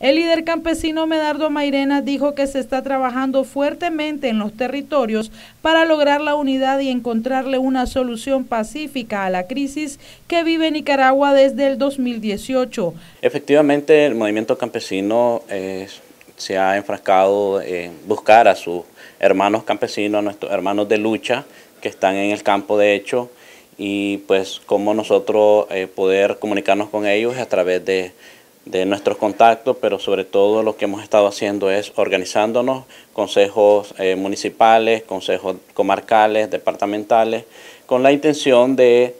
El líder campesino Medardo Mairena dijo que se está trabajando fuertemente en los territorios para lograr la unidad y encontrarle una solución pacífica a la crisis que vive Nicaragua desde el 2018. Efectivamente, el movimiento campesino eh, se ha enfrascado en buscar a sus hermanos campesinos, a nuestros hermanos de lucha que están en el campo de hecho y pues cómo nosotros eh, poder comunicarnos con ellos a través de de nuestros contactos, pero sobre todo lo que hemos estado haciendo es organizándonos, consejos eh, municipales, consejos comarcales, departamentales, con la intención de,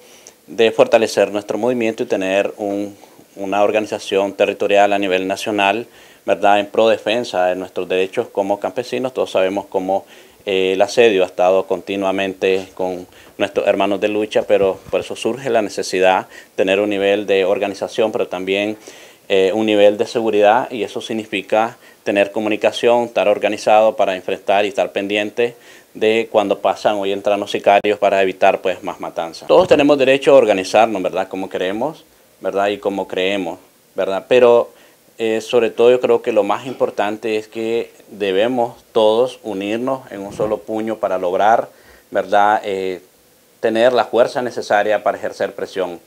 de fortalecer nuestro movimiento y tener un, una organización territorial a nivel nacional, ¿verdad?, en pro defensa de nuestros derechos como campesinos. Todos sabemos cómo eh, el asedio ha estado continuamente con nuestros hermanos de lucha, pero por eso surge la necesidad de tener un nivel de organización, pero también eh, un nivel de seguridad y eso significa tener comunicación, estar organizado para enfrentar y estar pendiente de cuando pasan o entran los sicarios para evitar pues más matanzas. Todos tenemos derecho a organizarnos, ¿verdad? Como queremos, ¿verdad? Y como creemos, ¿verdad? Pero eh, sobre todo yo creo que lo más importante es que debemos todos unirnos en un solo puño para lograr, ¿verdad? Eh, tener la fuerza necesaria para ejercer presión.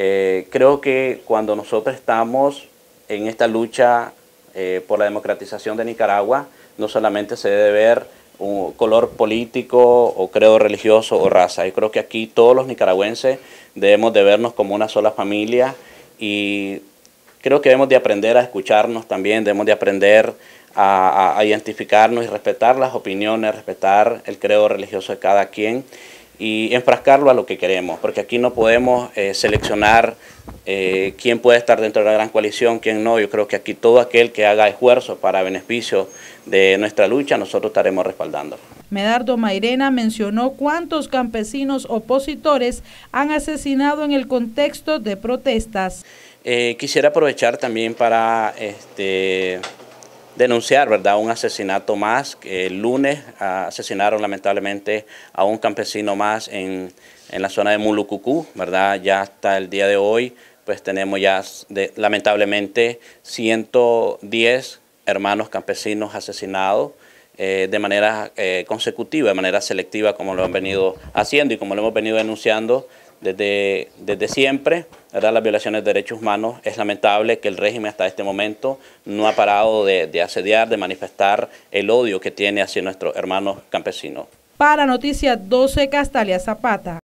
Eh, creo que cuando nosotros estamos en esta lucha eh, por la democratización de Nicaragua, no solamente se debe ver un color político o credo religioso o raza. Yo creo que aquí todos los nicaragüenses debemos de vernos como una sola familia y creo que debemos de aprender a escucharnos también, debemos de aprender a, identificarnos y respetar las opiniones, respetar el credo religioso de cada quien y enfrascarlo a lo que queremos, porque aquí no podemos eh, seleccionar eh, quién puede estar dentro de la gran coalición, quién no. Yo creo que aquí todo aquel que haga esfuerzo para beneficio de nuestra lucha, nosotros estaremos respaldando. Medardo Mairena mencionó cuántos campesinos opositores han asesinado en el contexto de protestas. Eh, quisiera aprovechar también para este, denunciar ¿verdad? un asesinato más. El lunes ah, asesinaron lamentablemente a un campesino más en, la zona de Mulucucú, ¿verdad? Ya hasta el día de hoy, pues tenemos ya lamentablemente 110 hermanos campesinos asesinados. Eh, de manera eh, consecutiva, de manera selectiva, como lo han venido haciendo y como lo hemos venido denunciando desde, desde siempre, las violaciones de derechos humanos, es lamentable que el régimen hasta este momento no ha parado de, de asediar, de manifestar el odio que tiene hacia nuestros hermanos campesinos. Para Noticias 12, Castalia Zapata.